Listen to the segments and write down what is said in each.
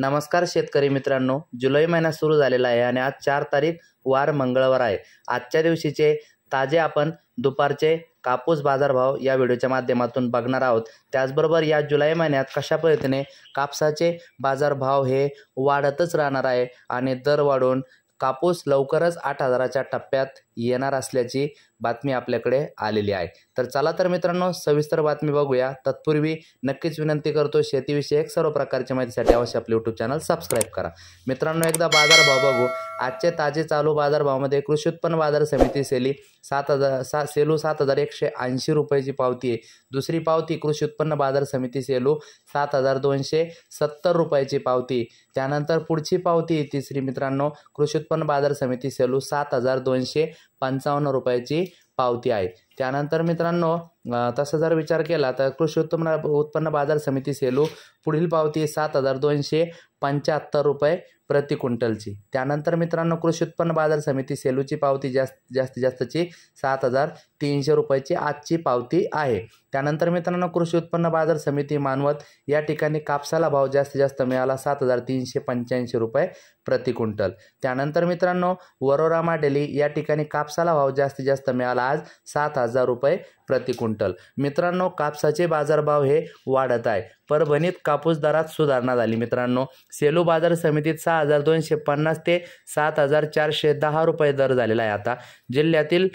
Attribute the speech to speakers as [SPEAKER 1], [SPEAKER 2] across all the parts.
[SPEAKER 1] नमस्कार शेतकरी मित्रांनो जुलै महिना सुरू झालेला आहे आणि आज चार तारीख वार मंगळवार आहे आजच्या दिवशीचे ताजे आपण दुपारचे कापूस बाजारभाव या व्हिडिओच्या माध्यमातून बघणार आहोत त्याचबरोबर या जुलै महिन्यात कशा पद्धतीने कापसाचे बाजारभाव हे वाढतच राहणार आहे आणि दर वाढून कापूस लवकरच आठ हजाराच्या टप्प्यात येणार असल्याची बातमी आपल्याकडे आलेली आहे तर चला तर मित्रांनो सविस्तर बातमी बघूया तत्पूर्वी नक्कीच विनंती करतो शेतीविषयक सर्व प्रकारच्या माहितीसाठी अवश्य आपले यूट्यूब चॅनल सबस्क्राईब करा मित्रांनो एकदा बाजारभाव बघू आजचे ताजे चालू बाजारभावामध्ये कृषी उत्पन्न बाजार समिती सेली सात हजार सा सेलू सात हजार एकशे ऐंशी रुपयाची पावती आहे दुसरी पावती कृषी उत्पन्न बाजार समिती सेलू सात हजार दोनशे सत्तर रुपयाची पावती त्यानंतर पुढची पावती तिसरी मित्रांनो कृषी उत्पन्न बाजार समिती सेलू सात हजार दोनशे पंचावन्न रुपयाची पावती आहे त्यानंतर मित्रांनो तसा जर विचार केला तर कृषी उत्पन्न उत्पन्न बाजार समिती सेलू पुढील पावती सात हजार दोनशे पंच्याहत्तर रुपये प्रति क्विंटलची त्यानंतर मित्रांनो कृषी उत्पन्न बाजार समिती सेलूची पावती जास्त जास्तीत जास्तची सात हजार तीनशे रुपयाची आजची पावती आहे त्यानंतर मित्रांनो कृषी उत्पन्न बाजार समिती मानवत या ठिकाणी कापसाला भाव जास्तीत जास्त मिळाला सात हजार तीनशे पंच्याऐंशी रुपये प्रति क्विंटल त्यानंतर मित्रांनो वरोरामा डेली या ठिकाणी कापसाला भाव जास्तीत जास्त मिळाला आज सात हजार रुपये प्रति क्विंटल मित्रांनो कापसाचे बाजारभाव हे वाढत आहे परभणीत कापूस दरात सुधारणा झाली मित्रांनो सेलू बाजार समितीत सहा हजार दोनशे पन्नास ते सात हजार चारशे दहा रुपये दर झालेला आहे आता जिल्ह्यातील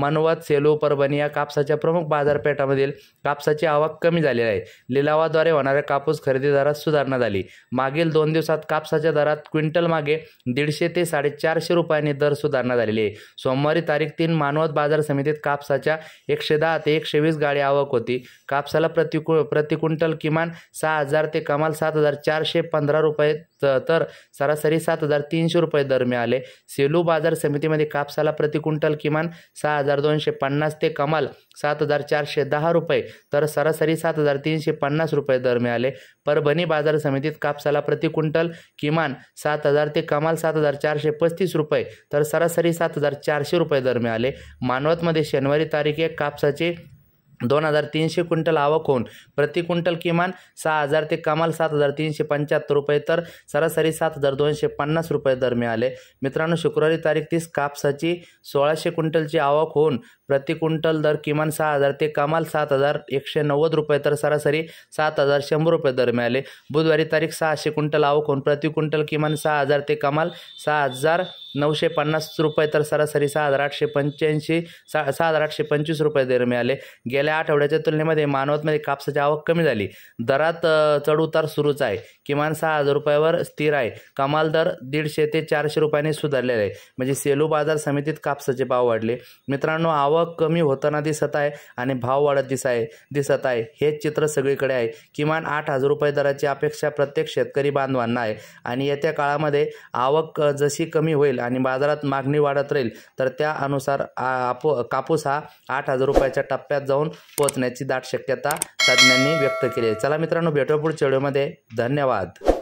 [SPEAKER 1] मानवत सेलू परभणी या कापसाच्या प्रमुख बाजारपेठामधील कापसाची आवक कमी झालेली आहे लिलावाद्वारे होणाऱ्या कापूस खरेदी दरात सुधारणा झाली मागील दोन दिवसात कापसाच्या दरात क्विंटल मागे दीडशे ते साडेचारशे रुपयांनी दर सुधारणा झालेली आहे सोमवारी तारीख तीन मानवत बाजार समितीत कापसाच्या एकशे दहा ते एकशे वीस गाडी आवक होती कापसाला प्रतिकु प्रतिक्विंटल किमान सहा हजार ते कमाल सात हजार चारशे पंधरा रुपये तर सरासरी सात हजार तीनशे रुपये दर मिळाले सेलू बाजार समितीमध्ये कापसाला प्रति क्विंटल किमान सहा हजार दोनशे पन्नास ते कमाल सात हजार चारशे दहा रुपये तर सरासरी सात हजार तीनशे पन्नास रुपये दर मिळाले परभणी बाजार समितीत कापसाला प्रति क्विंटल किमान सात हजार ते कमाल सात हजार चारशे पस्तीस रुपये तर सरासरी सात हजार चारशे रुपये दर मिळाले मानवतमध्ये शनिवारी तारीख एक कापसाचे दोन हजार तीनशे क्विंटल आवक होऊन प्रति क्विंटल किमान सहा हजार ते कमाल सात हजार तीनशे पंच्याहत्तर रुपये तर सरासरी सात हजार दोनशे पन्नास रुपये दर मिळाले मित्रांनो शुक्रवारी तारीख तीस कापसाची सोळाशे क्विंटलची आवक होऊन प्रति क्विंटल दर किमान सहा हजार ते कमाल सात हजार एकशे नव्वद रुपये तर सरासरी सात हजार शंभर रुपये दर मिळाले बुधवारी तारीख सहाशे क्विंटल आवक होऊन प्रति क्विंटल किमान सहा हजार ते कमाल सहा हजार नऊशे पन्नास रुपये तर सरासरी सहा हजार आठशे पंच्याऐंशी सा सहा हजार आठशे पंचवीस रुपये दर मिळाले गेल्या आठवड्याच्या तुलनेमध्ये मानवतमध्ये कापसाची आवक कमी झाली दरात चढउतार सुरूच आहे किमान सहा हजार रुपयावर स्थिर आहे कमाल दर दीडशे ते चारशे रुपयांनी सुधारलेला आहे म्हणजे सेलू बाजार समितीत कापसाचे भाव वाढले मित्रांनो आवक कमी होताना दिसत आहे आणि भाव वाढत दिस आहे दिसत आहे हेच चित्र सगळीकडे आहे किमान आठ हजार रुपये दराची अपेक्षा प्रत्येक शेतकरी बांधवांना आहे आणि येत्या काळामध्ये आवक जशी कमी होईल आणि बाजारात मागणी वाढत राहील तर त्या आपो कापूस हा आठ हजार रुपयाच्या टप्प्यात जाऊन पोहोचण्याची दाट शक्यता तज्ज्ञांनी व्यक्त केली आहे चला मित्रांनो भेटो पुढच्या व्हिडिओमध्ये धन्यवाद